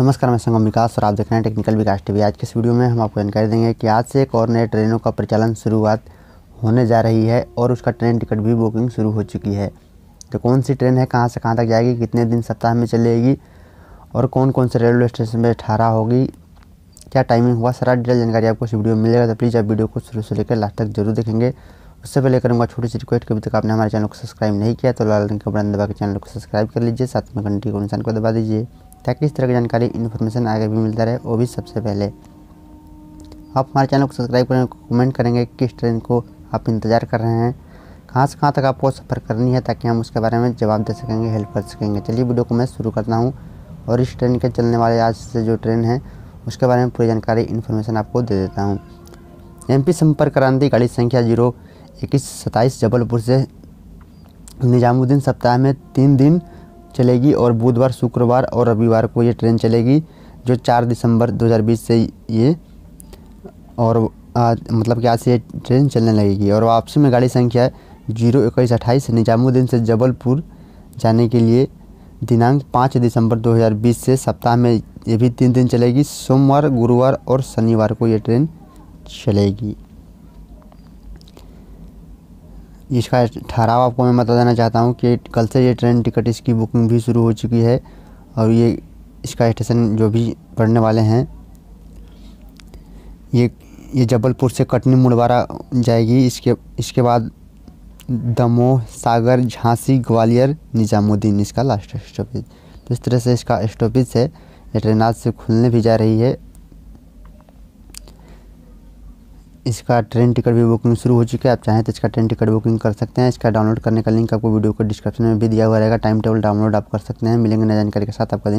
नमस्कार मैं संगम विकास और आप देख रहे हैं टेक्निकल विकास टीवी आज के इस वीडियो में हम आपको जानकारी देंगे कि आज से एक और नए ट्रेनों का प्रचलन शुरुआत होने जा रही है और उसका ट्रेन टिकट भी बुकिंग शुरू हो चुकी है तो कौन सी ट्रेन है कहाँ से कहाँ तक जाएगी कितने दिन सप्ताह में चलेगी और कौन कौन से रेलवे स्टेशन पर ठहरा होगी क्या टाइमिंग हुआ सारा डिटेल जानकारी आपको इस वीडियो में मिलेगा तो प्लीज़ आप वीडियो को शुरू से लेकर लास्ट तक जरूर देखेंगे उससे पहले करूँगा छोटी सी रिक्वेस्ट कभी तक आपने हमारे चैनल को सब्सक्राइब नहीं किया तो लाल रंग के बटन दबा के चैनल को सब्सक्राइब कर लीजिए साथ में घंटी को निशान को दबा दीजिए ताकि इस तरह की जानकारी इन्फॉर्मेशन आगे भी मिलता रहे वो भी सबसे पहले आप हमारे चैनल को सब्सक्राइब करें कमेंट करेंगे किस ट्रेन को आप इंतज़ार कर रहे हैं कहाँ से कहाँ तक आपको सफ़र करनी है ताकि हम उसके बारे में जवाब दे सकेंगे हेल्प कर सकेंगे चलिए वीडियो को मैं शुरू करता हूँ और इस ट्रेन के चलने वाले आज से जो ट्रेन है उसके बारे में पूरी जानकारी इन्फॉर्मेशन आपको दे देता हूँ पी संपर्क क्रांति गाड़ी संख्या जीरो इक्कीस सत्ताईस जबलपुर से निजामुद्दीन सप्ताह में तीन दिन चलेगी और बुधवार शुक्रवार और रविवार को ये ट्रेन चलेगी जो चार दिसंबर 2020 से ये और आ, मतलब कि आज से ये ट्रेन चलने लगेगी और वापसी में गाड़ी संख्या जीरो इक्कीस अट्ठाईस निजामुद्दीन से जबलपुर जाने के लिए दिनांक पाँच दिसंबर 2020 से सप्ताह में ये भी तीन दिन चलेगी सोमवार गुरुवार और शनिवार को ये ट्रेन चलेगी इसका ठहराव आपको मैं बता देना चाहता हूँ कि कल से ये ट्रेन टिकट इसकी बुकिंग भी शुरू हो चुकी है और ये इसका स्टेशन जो भी पड़ने वाले हैं ये ये जबलपुर से कटनी मुड़वारा जाएगी इसके इसके बाद दमोह सागर झांसी ग्वालियर निजामुद्दीन इसका लास्ट स्टॉपेज तो इस तरह से इसका स्टॉपेज है ये ट्रेन आज से खुलने भी जा रही है इसका ट्रेन टिकट भी बुकिंग शुरू हो चुकी है आप चाहें तो इसका ट्रेन टिकट बुकिंग कर सकते हैं इसका डाउनलोड करने का लिंक आपको वीडियो को डिस्क्रिप्शन में भी दिया हुआ रहेगा टाइम टेबल डाउनलोड आप कर सकते हैं मिलेंगे नए जानकारी के साथ आपका दिन